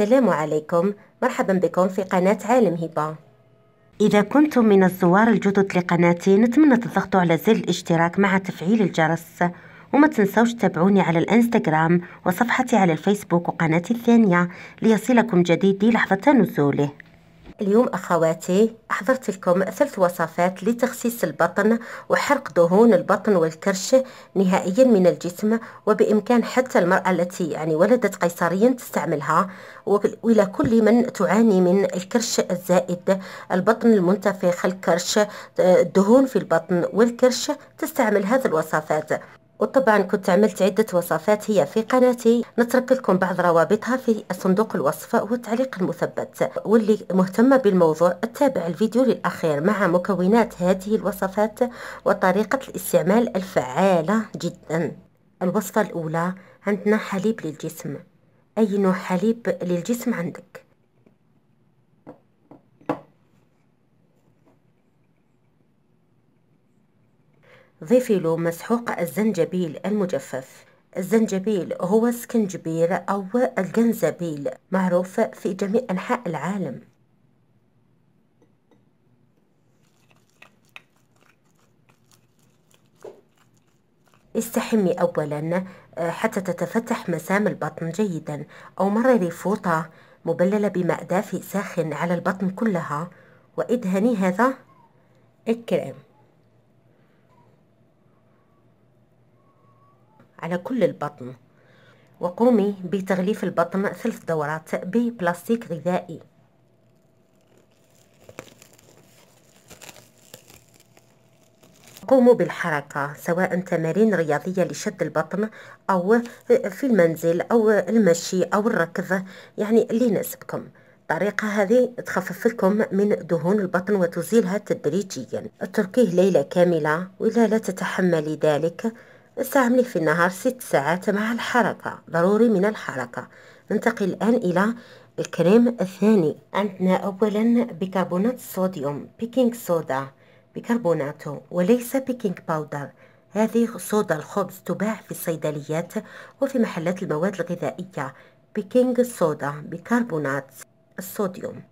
السلام عليكم مرحبا بكم في قناة عالم هبة إذا كنتم من الزوار الجدد لقناتي نتمنى تضغطوا على زر الاشتراك مع تفعيل الجرس وما تنسوش تتابعوني على الانستغرام وصفحتي على الفيسبوك وقناتي الثانية ليصلكم جديدي لحظة نزوله اليوم أخواتي أحضرت لكم ثلاث وصفات لتخسيس البطن وحرق دهون البطن والكرش نهائيا من الجسم وبإمكان حتى المرأة التي يعني ولدت قيصريا تستعملها وإلى كل من تعاني من الكرش الزائد البطن المنتفخ الكرش آه، الدهون في البطن والكرش تستعمل هذه الوصفات وطبعا كنت عملت عدة وصفات هي في قناتي نترك لكم بعض روابطها في صندوق الوصف والتعليق المثبت واللي مهتمة بالموضوع اتابع الفيديو للأخير مع مكونات هذه الوصفات وطريقة الاستعمال الفعالة جدا الوصفة الأولى عندنا حليب للجسم أي نوع حليب للجسم عندك ضيفي له مسحوق الزنجبيل المجفف الزنجبيل هو السكنجبير أو الجنزبيل معروف في جميع أنحاء العالم استحمي أولا آه، حتى تتفتح مسام البطن جيدا أو مرري فوطة مبللة بماء دافئ ساخن على البطن كلها وادهني هذا الكريم على كل البطن وقومي بتغليف البطن ثلاث دورات ببلاستيك غذائي قوموا بالحركة سواء تمارين رياضية لشد البطن أو في المنزل أو المشي أو الركض يعني اللي يناسبكم الطريقة هذه تخفف لكم من دهون البطن وتزيلها تدريجيا اتركيه ليلة كاملة وإلا لا تتحملي ذلك استعملي في النهار ست ساعات مع الحركة ضروري من الحركة ننتقل الآن إلى الكريم الثاني عندنا أولا بيكربونات الصوديوم بيكينج صودا بيكربوناتو وليس بيكينج باودر هذه صودا الخبز تباع في الصيدليات وفي محلات المواد الغذائية بيكينج صودا بيكربونات الصوديوم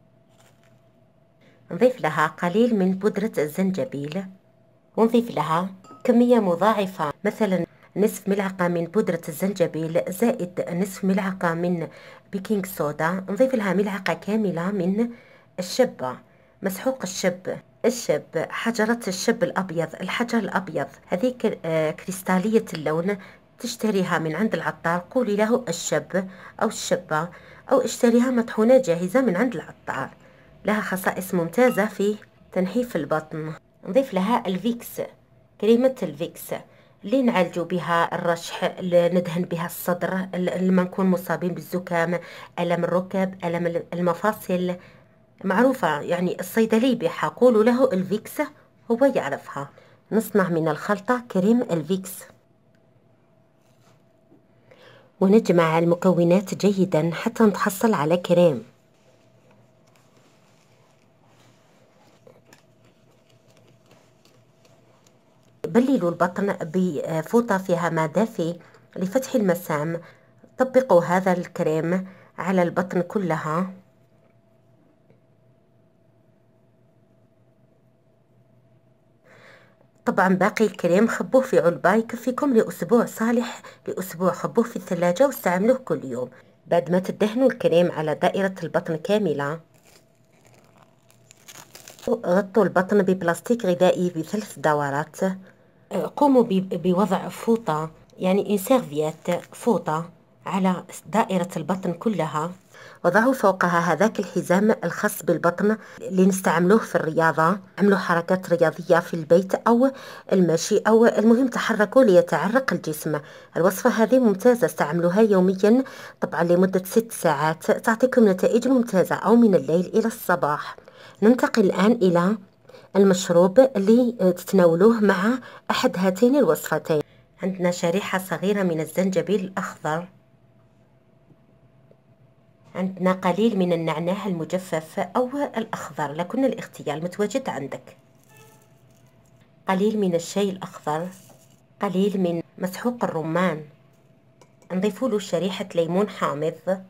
نضيف لها قليل من بودرة الزنجبيل ونضيف لها كمية مضاعفة مثلا نصف ملعقة من بودرة الزنجبيل زائد نصف ملعقة من بيكنج صودا نضيف لها ملعقة كاملة من الشبة مسحوق الشب الشب حجرة الشب الأبيض الحجر الأبيض هذه آه، كريستالية اللون تشتريها من عند العطار قولي له الشب أو الشبة أو اشتريها مطحونة جاهزة من عند العطار لها خصائص ممتازة في تنحيف البطن نضيف لها الفيكس كريمة الفيكس اللي نعالجوا بها الرشح اللي ندهن بها الصدر لما نكون مصابين بالزكام ألم الركب ألم المفاصل معروفة يعني الصيدلي بها قولوا له الفيكس هو يعرفها نصنع من الخلطة كريم الفيكس ونجمع المكونات جيدا حتى نتحصل على كريم بللوا البطن بفوطة فيها ماء دافي لفتح المسام طبقوا هذا الكريم على البطن كلها طبعا باقي الكريم خبوه في علبة يكفيكم لأسبوع صالح لأسبوع خبوه في الثلاجة واستعملوه كل يوم بعد ما تدهنوا الكريم على دائرة البطن كاملة غطوا البطن ببلاستيك غذائي بثلاث دورات قوموا بوضع فوطة يعني إن سيرفيات فوطة على دائرة البطن كلها وضعوا فوقها هذاك الحزام الخاص بالبطن اللي نستعملوه في الرياضة عملوا حركات رياضية في البيت أو المشي أو المهم تحركوا ليتعرق الجسم الوصفة هذه ممتازة استعملوها يوميا طبعا لمدة ست ساعات تعطيكم نتائج ممتازة أو من الليل إلى الصباح ننتقل الآن إلى المشروب اللي آه، تتناولوه مع أحد هاتين الوصفتين عندنا شريحة صغيرة من الزنجبيل الأخضر عندنا قليل من النعناع المجفف أو الأخضر لكن الاختيار متواجد عندك قليل من الشاي الأخضر قليل من مسحوق الرمان نضيف له شريحة ليمون حامض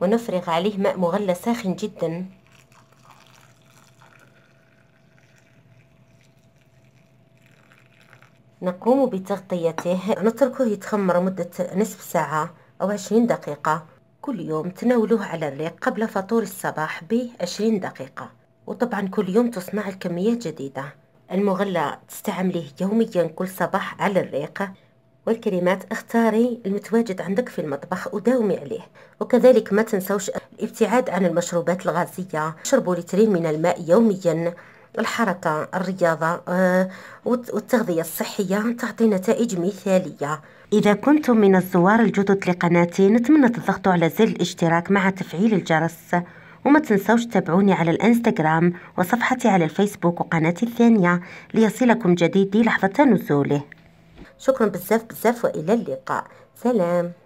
ونفرغ عليه ماء مغلى ساخن جداً نقوم بتغطيته نتركه يتخمر مدة نصف ساعة أو عشرين دقيقة كل يوم تناولوه على الريق قبل فطور الصباح بعشرين دقيقة وطبعا كل يوم تصنع الكميات جديدة المغلى تستعمليه يوميا كل صباح على الريق والكريمات اختاري المتواجد عندك في المطبخ وداومي عليه وكذلك ما تنسوش الابتعاد عن المشروبات الغازية شربوا لترين من الماء يوميا الحركة الرياضة آه، والتغذية الصحية تعطي نتائج مثالية إذا كنتم من الزوار الجدد لقناتي نتمنى تضغطوا على زر الاشتراك مع تفعيل الجرس وما تنسوش تتابعوني على الانستغرام وصفحتي على الفيسبوك وقناتي الثانية ليصلكم جديدي لحظة نزوله شكرا بزاف بزاف وإلى اللقاء سلام